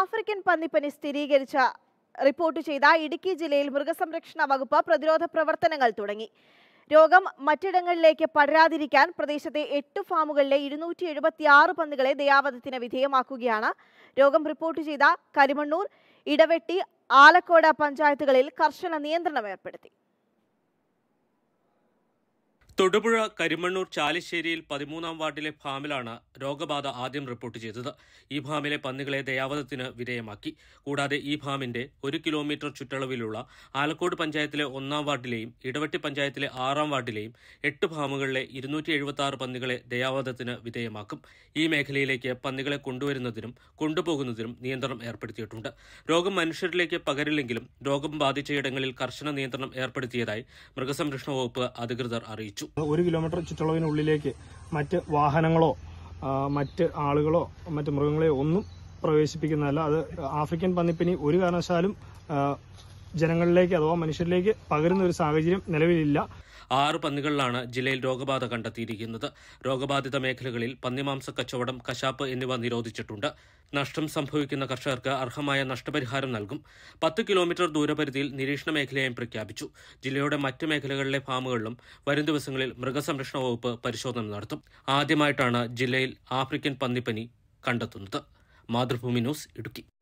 African പന്നിപ്പനി സ്ഥിരീകരിച്ച report ചെയ്ത ഇടുക്കി ജില്ലയിൽ മൃഗസംരക്ഷണ വകുപ്പ് പ്രതിരോധ പ്രവർത്തനങ്ങൾ തുടങ്ങി രോഗം മറ്റിടങ്ങളിലേക്ക് പടരാതിരിക്കാൻ പ്രദേശത്തെ എട്ട് ഫാമുകളിലെ ഇരുന്നൂറ്റി എഴുപത്തിയാറ് പന്നികളെ ദയാവധത്തിന് വിധേയമാക്കുകയാണ് രോഗം റിപ്പോർട്ട് ചെയ്ത കരിമണ്ണൂർ ഇടവെട്ടി ആലക്കോട് പഞ്ചായത്തുകളിൽ കർശന നിയന്ത്രണം ഏർപ്പെടുത്തി തൊടുപുഴ കരിമണ്ണൂർ ചാലിശ്ശേരിയിൽ പതിമൂന്നാം വാർഡിലെ ഫാമിലാണ് രോഗബാധ ആദ്യം റിപ്പോർട്ട് ചെയ്തത് ഈ ഫാമിലെ പന്നികളെ ദയാവധത്തിന് വിധേയമാക്കി കൂടാതെ ഈ ഫാമിന്റെ ഒരു കിലോമീറ്റർ ചുറ്റളവിലുള്ള ആലക്കോട് പഞ്ചായത്തിലെ ഒന്നാം വാർഡിലെയും ഇടവെട്ടി പഞ്ചായത്തിലെ ആറാം വാർഡിലെയും എട്ട് ഫാമുകളിലെ ഇരുന്നൂറ്റി എഴുപത്തി ആറ് പന്നികളെ ദയാവധത്തിന് വിധേയമാക്കും ഈ മേഖലയിലേക്ക് പന്നികളെ കൊണ്ടുവരുന്നതിനും കൊണ്ടുപോകുന്നതിനും നിയന്ത്രണം ഏർപ്പെടുത്തിയിട്ടുണ്ട് രോഗം മനുഷ്യരിലേക്ക് പകരില്ലെങ്കിലും രോഗം ബാധിച്ചയിടങ്ങളിൽ കർശന നിയന്ത്രണം ഏർപ്പെടുത്തിയതായി മൃഗസംരക്ഷണ വകുപ്പ് അധികൃതർ അറിയിച്ചു അറിയിച്ചു ഒരു കിലോമീറ്റർ ചുറ്റളവിനുള്ളിലേക്ക് മറ്റ് വാഹനങ്ങളോ മറ്റ് ആളുകളോ മറ്റ് മൃഗങ്ങളെയോ ഒന്നും പ്രവേശിപ്പിക്കുന്നതല്ല അത് ആഫ്രിക്കൻ പന്നിപ്പനി ഒരു കാരണവശാലും ജനങ്ങളിലേക്ക് അഥവാ മനുഷ്യരിലേക്ക് പകരുന്ന ഒരു സാഹചര്യം നിലവിലില്ല ആറ് പന്നികളിലാണ് ജില്ലയിൽ രോഗബാധ കണ്ടെത്തിയിരിക്കുന്നത് രോഗബാധിത മേഖലകളിൽ പന്നിമാംസ കച്ചവടം കശാപ്പ് എന്നിവ നിരോധിച്ചിട്ടുണ്ട് നഷ്ടം സംഭവിക്കുന്ന കർഷകർക്ക് അർഹമായ നഷ്ടപരിഹാരം നൽകും പത്ത് കിലോമീറ്റർ ദൂരപരിധിയിൽ നിരീക്ഷണ മേഖലയായും പ്രഖ്യാപിച്ചു ജില്ലയുടെ മറ്റ് മേഖലകളിലെ ഫാമുകളിലും വരും ദിവസങ്ങളിൽ മൃഗസംരക്ഷണ വകുപ്പ് പരിശോധന നടത്തും ആദ്യമായിട്ടാണ് ജില്ലയിൽ ആഫ്രിക്കൻ പന്നിപ്പനി കണ്ടെത്തുന്നത് മാതൃഭൂമി ന്യൂസ് ഇടുക്കി